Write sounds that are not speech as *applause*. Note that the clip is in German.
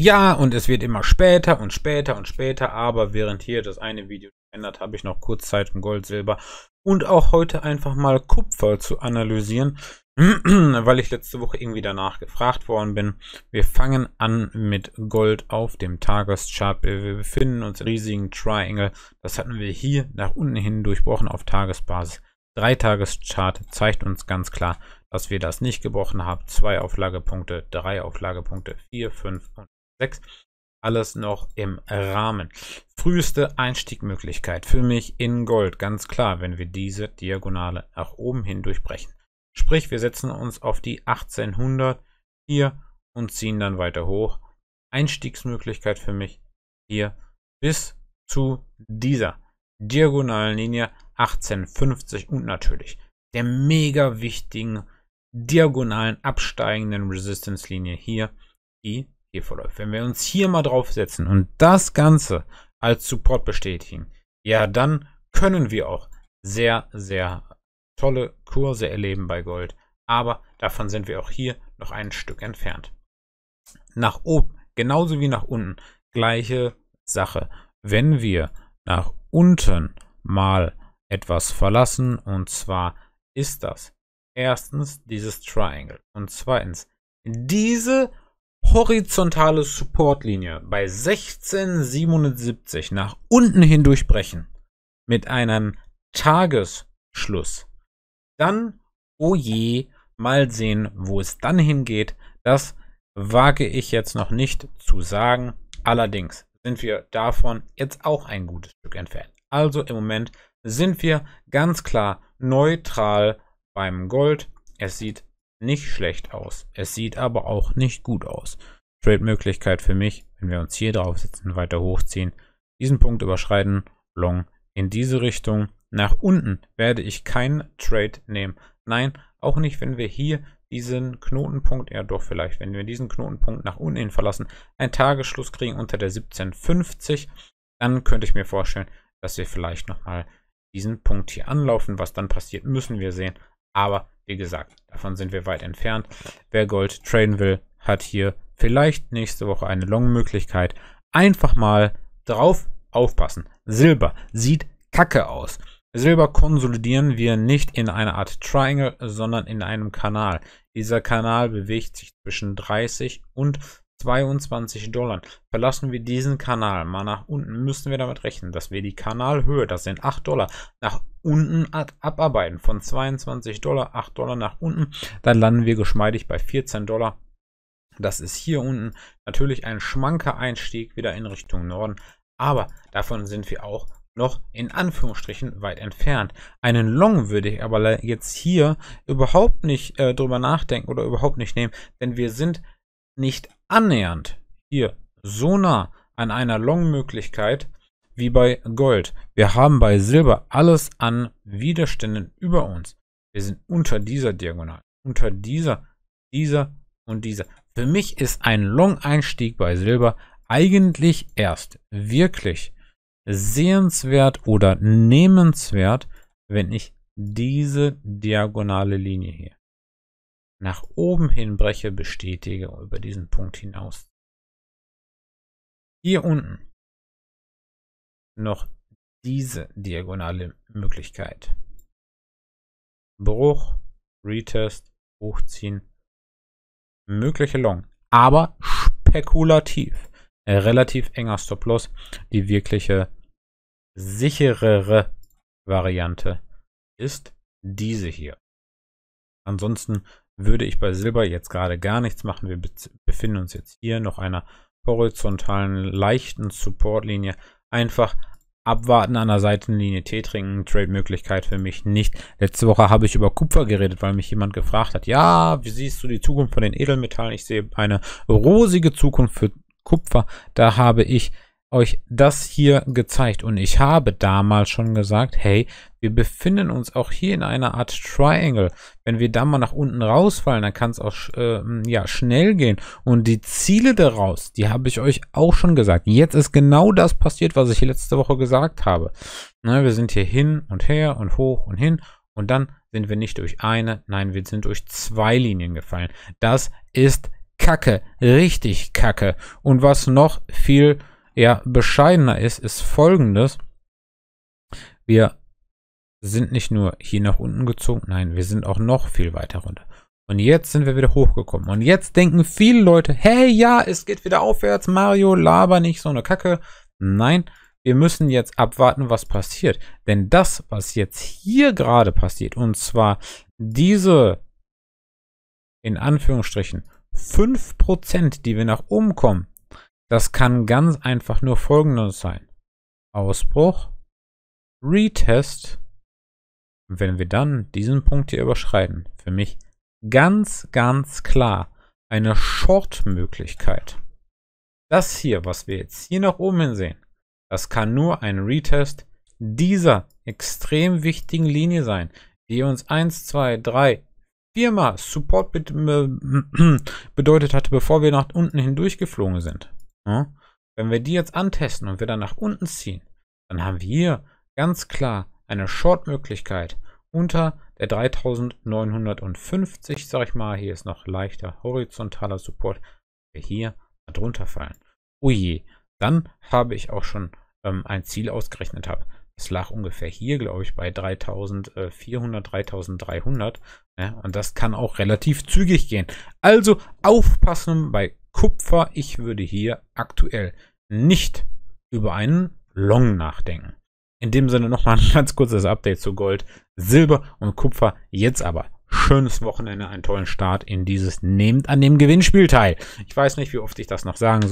ja, und es wird immer später und später und später, aber während hier das eine Video ändert, habe ich noch kurz Zeit, um Gold, Silber und auch heute einfach mal Kupfer zu analysieren, *clears throat* weil ich letzte Woche irgendwie danach gefragt worden bin. Wir fangen an mit Gold auf dem Tageschart. Wir befinden uns riesigen Triangle. Das hatten wir hier nach unten hin durchbrochen auf Tagesbasis. Drei Tageschart zeigt uns ganz klar, dass wir das nicht gebrochen haben. Zwei Auflagepunkte, drei Auflagepunkte, vier, fünf und 6. Alles noch im Rahmen. Früheste Einstiegmöglichkeit für mich in Gold, ganz klar, wenn wir diese Diagonale nach oben hin durchbrechen. Sprich, wir setzen uns auf die 1800 hier und ziehen dann weiter hoch. Einstiegsmöglichkeit für mich hier bis zu dieser diagonalen Linie 1850 und natürlich der mega wichtigen diagonalen absteigenden Resistance-Linie hier, die hier verläuft. Wenn wir uns hier mal draufsetzen und das Ganze als Support bestätigen, ja, dann können wir auch sehr, sehr tolle Kurse erleben bei Gold. Aber davon sind wir auch hier noch ein Stück entfernt. Nach oben, genauso wie nach unten, gleiche Sache. Wenn wir nach unten mal etwas verlassen, und zwar ist das erstens dieses Triangle und zweitens diese horizontale Supportlinie bei 1677 nach unten hin durchbrechen mit einem Tagesschluss. Dann, oh je, mal sehen, wo es dann hingeht. Das wage ich jetzt noch nicht zu sagen. Allerdings sind wir davon jetzt auch ein gutes Stück entfernt. Also im Moment sind wir ganz klar neutral beim Gold. Es sieht nicht schlecht aus. Es sieht aber auch nicht gut aus. Trade-Möglichkeit für mich, wenn wir uns hier drauf sitzen, weiter hochziehen, diesen Punkt überschreiten, Long in diese Richtung. Nach unten werde ich keinen Trade nehmen. Nein, auch nicht, wenn wir hier diesen Knotenpunkt, ja doch vielleicht, wenn wir diesen Knotenpunkt nach unten hin verlassen, einen Tagesschluss kriegen unter der 1750, dann könnte ich mir vorstellen, dass wir vielleicht nochmal diesen Punkt hier anlaufen. Was dann passiert, müssen wir sehen. Aber wie gesagt, davon sind wir weit entfernt. Wer Gold traden will, hat hier vielleicht nächste Woche eine Long-Möglichkeit. Einfach mal drauf aufpassen. Silber sieht kacke aus. Silber konsolidieren wir nicht in einer Art Triangle, sondern in einem Kanal. Dieser Kanal bewegt sich zwischen 30 und 22 Dollar. Verlassen wir diesen Kanal mal nach unten, müssen wir damit rechnen, dass wir die Kanalhöhe, das sind 8 Dollar, nach unten abarbeiten. Von 22 Dollar, 8 Dollar nach unten, dann landen wir geschmeidig bei 14 Dollar. Das ist hier unten natürlich ein schmanker Einstieg wieder in Richtung Norden, aber davon sind wir auch noch in Anführungsstrichen weit entfernt. Einen Long würde ich aber jetzt hier überhaupt nicht äh, drüber nachdenken oder überhaupt nicht nehmen, denn wir sind nicht annähernd hier so nah an einer Long-Möglichkeit wie bei Gold. Wir haben bei Silber alles an Widerständen über uns. Wir sind unter dieser Diagonal, unter dieser, dieser und dieser. Für mich ist ein Long-Einstieg bei Silber eigentlich erst wirklich sehenswert oder nehmenswert, wenn ich diese diagonale Linie hier nach oben hin breche, bestätige über diesen Punkt hinaus. Hier unten noch diese diagonale Möglichkeit. Bruch, Retest, Hochziehen, mögliche Long, aber spekulativ. Relativ enger Stop-Loss, die wirkliche sicherere Variante ist diese hier. Ansonsten würde ich bei Silber jetzt gerade gar nichts machen. Wir befinden uns jetzt hier noch einer horizontalen, leichten Supportlinie. Einfach abwarten an der Seitenlinie, Tee trinken, Trade-Möglichkeit für mich nicht. Letzte Woche habe ich über Kupfer geredet, weil mich jemand gefragt hat, ja, wie siehst du die Zukunft von den Edelmetallen? Ich sehe eine rosige Zukunft für Kupfer. Da habe ich euch das hier gezeigt. Und ich habe damals schon gesagt, hey, wir befinden uns auch hier in einer Art Triangle. Wenn wir da mal nach unten rausfallen, dann kann es auch äh, ja, schnell gehen. Und die Ziele daraus, die habe ich euch auch schon gesagt. Jetzt ist genau das passiert, was ich letzte Woche gesagt habe. Na, ne, wir sind hier hin und her und hoch und hin und dann sind wir nicht durch eine, nein, wir sind durch zwei Linien gefallen. Das ist Kacke, richtig Kacke. Und was noch viel eher bescheidener ist, ist folgendes. Wir sind nicht nur hier nach unten gezogen, nein, wir sind auch noch viel weiter runter. Und jetzt sind wir wieder hochgekommen. Und jetzt denken viele Leute, hey, ja, es geht wieder aufwärts, Mario, laber nicht so eine Kacke. Nein, wir müssen jetzt abwarten, was passiert. Denn das, was jetzt hier gerade passiert, und zwar diese, in Anführungsstrichen, 5%, die wir nach oben kommen, das kann ganz einfach nur folgendes sein. Ausbruch, Retest. wenn wir dann diesen Punkt hier überschreiten, für mich ganz, ganz klar eine Short-Möglichkeit. Das hier, was wir jetzt hier nach oben hin sehen, das kann nur ein Retest dieser extrem wichtigen Linie sein, die uns 1, 2, 3, viermal Support *clears throat* bedeutet hatte, bevor wir nach unten hindurch geflogen sind. Ja? Ne? Wenn wir die jetzt antesten und wir dann nach unten ziehen, dann haben wir hier ganz klar eine Short-Möglichkeit unter der 3950, sag ich mal. Hier ist noch leichter horizontaler Support. wenn Wir hier drunter fallen. Uje, oh dann habe ich auch schon ähm, ein Ziel ausgerechnet habe. Es lag ungefähr hier, glaube ich, bei 3400, 3300. Äh, ja, und das kann auch relativ zügig gehen. Also aufpassen bei Kupfer. Ich würde hier aktuell nicht über einen Long nachdenken. In dem Sinne nochmal ein ganz kurzes Update zu Gold, Silber und Kupfer. Jetzt aber schönes Wochenende, einen tollen Start in dieses Nehmt an dem Gewinnspiel teil. Ich weiß nicht, wie oft ich das noch sagen soll.